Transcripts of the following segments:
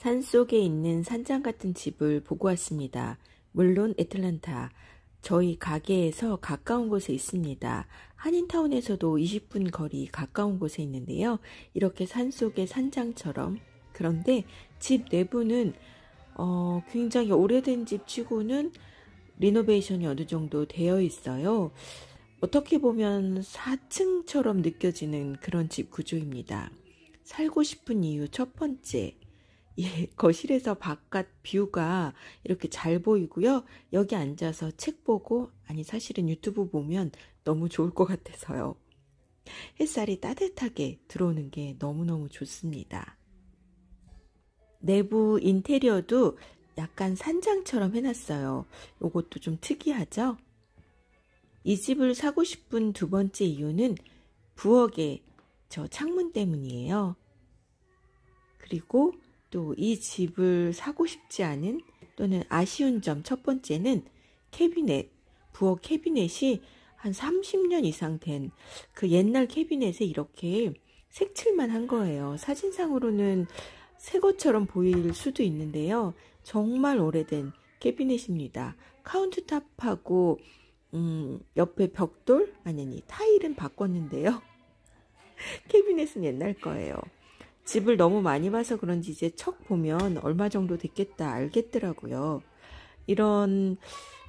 산 속에 있는 산장 같은 집을 보고 왔습니다. 물론 애틀란타. 저희 가게에서 가까운 곳에 있습니다. 한인타운에서도 20분 거리 가까운 곳에 있는데요. 이렇게 산 속의 산장처럼. 그런데 집 내부는 어, 굉장히 오래된 집 치고는 리노베이션이 어느 정도 되어 있어요. 어떻게 보면 4층처럼 느껴지는 그런 집 구조입니다. 살고 싶은 이유 첫 번째. 예, 거실에서 바깥 뷰가 이렇게 잘 보이고요. 여기 앉아서 책 보고, 아니, 사실은 유튜브 보면 너무 좋을 것 같아서요. 햇살이 따뜻하게 들어오는 게 너무너무 좋습니다. 내부 인테리어도 약간 산장처럼 해놨어요. 이것도 좀 특이하죠? 이 집을 사고 싶은 두 번째 이유는 부엌의 저 창문 때문이에요. 그리고 또이 집을 사고 싶지 않은 또는 아쉬운 점 첫 번째는 캐비넷, 부엌 캐비넷이 한 30년 이상 된 그 옛날 캐비넷에 이렇게 색칠만 한 거예요. 사진상으로는 새 것처럼 보일 수도 있는데요. 정말 오래된 캐비넷입니다. 카운트탑하고 음, 옆에 벽돌 아니 타일은 바꿨는데요. 캐비넷은 옛날 거예요. 집을 너무 많이 봐서 그런지 이제 척 보면 얼마 정도 됐겠다 알겠더라고요. 이런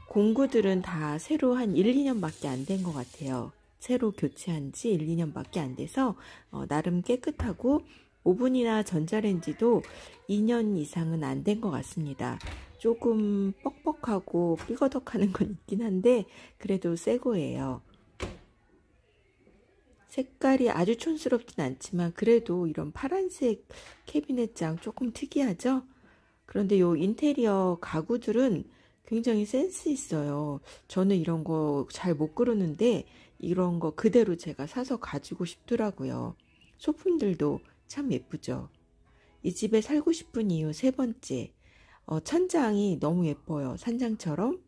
공구들은 다 새로 한 1, 2년밖에 안 된 것 같아요. 새로 교체한 지 1, 2년밖에 안 돼서 어, 나름 깨끗하고 오븐이나 전자레인지도 2년 이상은 안 된 것 같습니다. 조금 뻑뻑하고 삐거덕하는 건 있긴 한데 그래도 새 거예요. 색깔이 아주 촌스럽진 않지만 그래도 이런 파란색 캐비넷장 조금 특이하죠? 그런데 이 인테리어 가구들은 굉장히 센스 있어요. 저는 이런 거 잘 못 그르는데 이런 거 그대로 제가 사서 가지고 싶더라고요. 소품들도 참 예쁘죠. 이 집에 살고 싶은 이유 세 번째. 어, 천장이 너무 예뻐요. 산장처럼.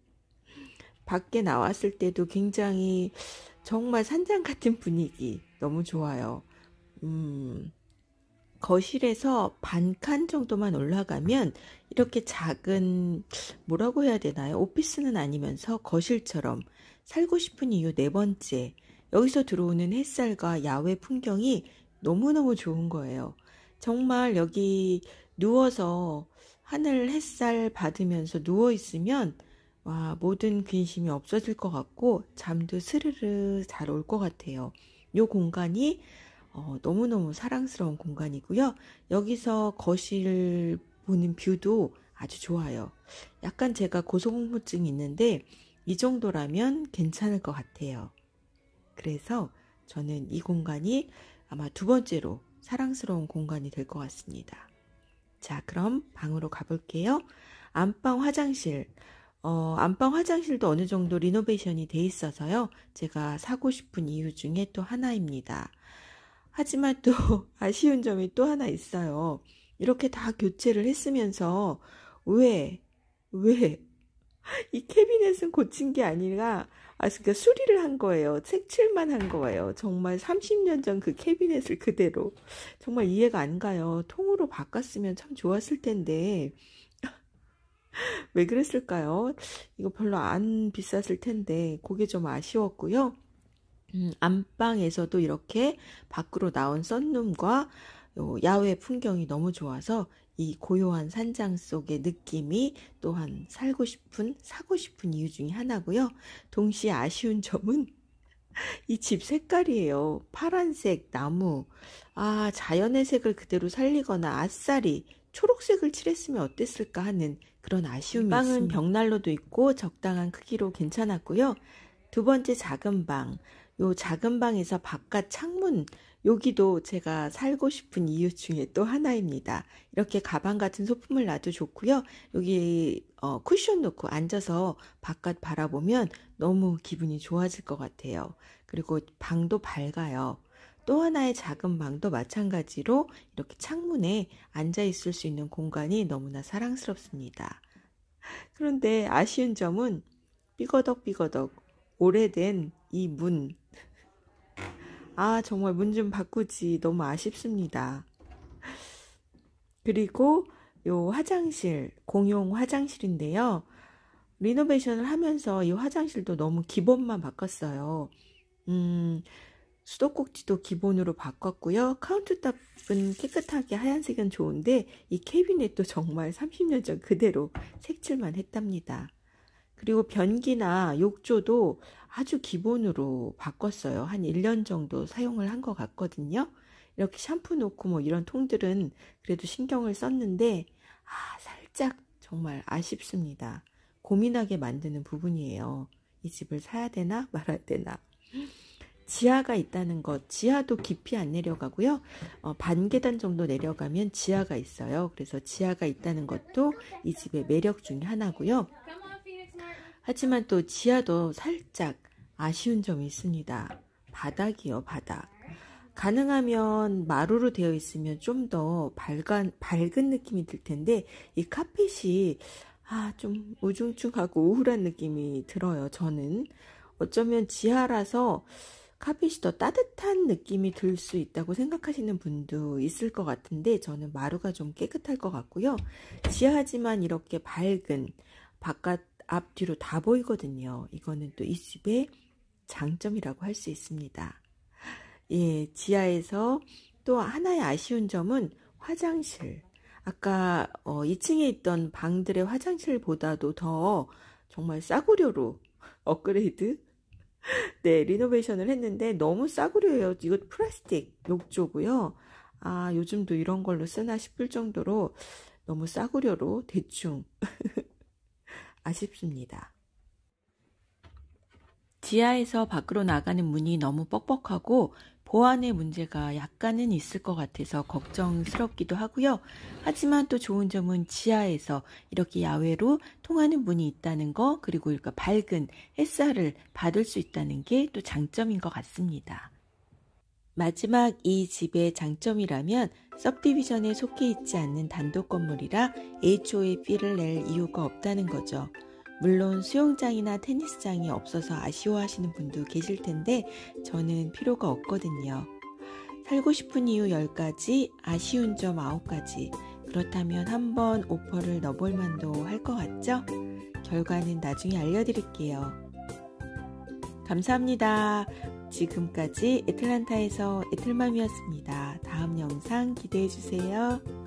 밖에 나왔을 때도 굉장히 정말 산장 같은 분위기 너무 좋아요. 음, 거실에서 반칸 정도만 올라가면 이렇게 작은 뭐라고 해야 되나요? 오피스는 아니면서 거실처럼 살고 싶은 이유 네 번째 여기서 들어오는 햇살과 야외 풍경이 너무너무 좋은 거예요. 정말 여기 누워서 하늘 햇살 받으면서 누워 있으면 와, 모든 근심이 없어질 것 같고 잠도 스르르 잘 올 것 같아요. 이 공간이 어, 너무너무 사랑스러운 공간이고요. 여기서 거실 보는 뷰도 아주 좋아요. 약간 제가 고소공포증이 있는데 이 정도라면 괜찮을 것 같아요. 그래서 저는 이 공간이 아마 두 번째로 사랑스러운 공간이 될 것 같습니다. 자, 그럼 방으로 가볼게요. 안방 화장실. 어, 안방 화장실도 어느 정도 리노베이션이 돼 있어서요. 제가 사고 싶은 이유 중에 또 하나입니다. 하지만 또 아쉬운 점이 또 하나 있어요. 이렇게 다 교체를 했으면서 왜, 왜, 이 캐비넷은 고친 게 아니라, 아, 그니까 수리를 한 거예요. 색칠만 한 거예요. 정말 30년 전 그 캐비넷을 그대로. 정말 이해가 안 가요. 통으로 바꿨으면 참 좋았을 텐데, 왜 그랬을까요? 이거 별로 안 비쌌을 텐데 그게 좀 아쉬웠고요. 음, 안방에서도 이렇게 밖으로 나온 썬룸과 야외 풍경이 너무 좋아서 이 고요한 산장 속의 느낌이 또한 살고 싶은, 사고 싶은 이유 중에 하나고요. 동시에 아쉬운 점은 이 집 색깔이에요. 파란색 나무. 아, 자연의 색을 그대로 살리거나 아싸리 초록색을 칠했으면 어땠을까 하는 그런 아쉬움이 빵은 있습니다. 빵은 벽난로도 있고 적당한 크기로 괜찮았고요. 두 번째 작은 방, 요 작은 방에서 바깥 창문 여기도 제가 살고 싶은 이유 중에 또 하나입니다. 이렇게 가방 같은 소품을 놔도 좋고요. 여기 어, 쿠션 놓고 앉아서 바깥 바라보면 너무 기분이 좋아질 것 같아요. 그리고 방도 밝아요. 또 하나의 작은 방도 마찬가지로 이렇게 창문에 앉아 있을 수 있는 공간이 너무나 사랑스럽습니다. 그런데 아쉬운 점은 삐거덕삐거덕 오래된 이 문. 아, 정말 문 좀 바꾸지. 너무 아쉽습니다. 그리고 요 화장실, 공용 화장실인데요. 리노베이션을 하면서 이 화장실도 너무 기본만 바꿨어요. 음, 수도꼭지도 기본으로 바꿨고요. 카운트탑은 깨끗하게 하얀색은 좋은데 이 캐비넷도 정말 30년 전 그대로 색칠만 했답니다. 그리고 변기나 욕조도 아주 기본으로 바꿨어요. 한 1년 정도 사용을 한 것 같거든요. 이렇게 샴푸 놓고 뭐 이런 통들은 그래도 신경을 썼는데 아 살짝 정말 아쉽습니다. 고민하게 만드는 부분이에요. 이 집을 사야 되나 말아야 되나. 지하가 있다는 것, 지하도 깊이 안 내려가고요. 어, 반 계단 정도 내려가면 지하가 있어요. 그래서 지하가 있다는 것도 이 집의 매력 중에 하나고요. 하지만 또 지하도 살짝 아쉬운 점이 있습니다. 바닥이요, 바닥. 가능하면 마루로 되어 있으면 좀 더 밝은, 밝은 느낌이 들 텐데, 이 카펫이, 아, 좀 우중충하고 우울한 느낌이 들어요, 저는. 어쩌면 지하라서, 카펫이 더 따뜻한 느낌이 들 수 있다고 생각하시는 분도 있을 것 같은데 저는 마루가 좀 깨끗할 것 같고요. 지하지만 이렇게 밝은 바깥 앞뒤로 다 보이거든요. 이거는 또 이 집의 장점이라고 할 수 있습니다. 예, 지하에서 또 하나의 아쉬운 점은 화장실. 아까 어, 2층에 있던 방들의 화장실보다도 더 정말 싸구려로 업그레이드 네, 리노베이션을 했는데 너무 싸구려예요. 이거 플라스틱 욕조고요. 아, 요즘도 이런 걸로 쓰나 싶을 정도로 너무 싸구려로 대충 아쉽습니다. 지하에서 밖으로 나가는 문이 너무 뻑뻑하고 보안의 문제가 약간은 있을 것 같아서 걱정스럽기도 하고요. 하지만 또 좋은 점은 지하에서 이렇게 야외로 통하는 문이 있다는 거, 그리고 그러니 밝은 햇살을 받을 수 있다는 게 또 장점인 것 같습니다. 마지막 이 집의 장점이라면 서브디비전에 속해 있지 않는 단독 건물이라 h 초에 비를 낼 이유가 없다는 거죠. 물론 수영장이나 테니스장이 없어서 아쉬워하시는 분도 계실 텐데 저는 필요가 없거든요. 살고 싶은 이유 10가지, 아쉬운 점 9가지. 그렇다면 한번 오퍼를 넣어볼 만도 할 것 같죠? 결과는 나중에 알려드릴게요. 감사합니다. 지금까지 애틀란타에서 애틀맘이었습니다. 다음 영상 기대해주세요.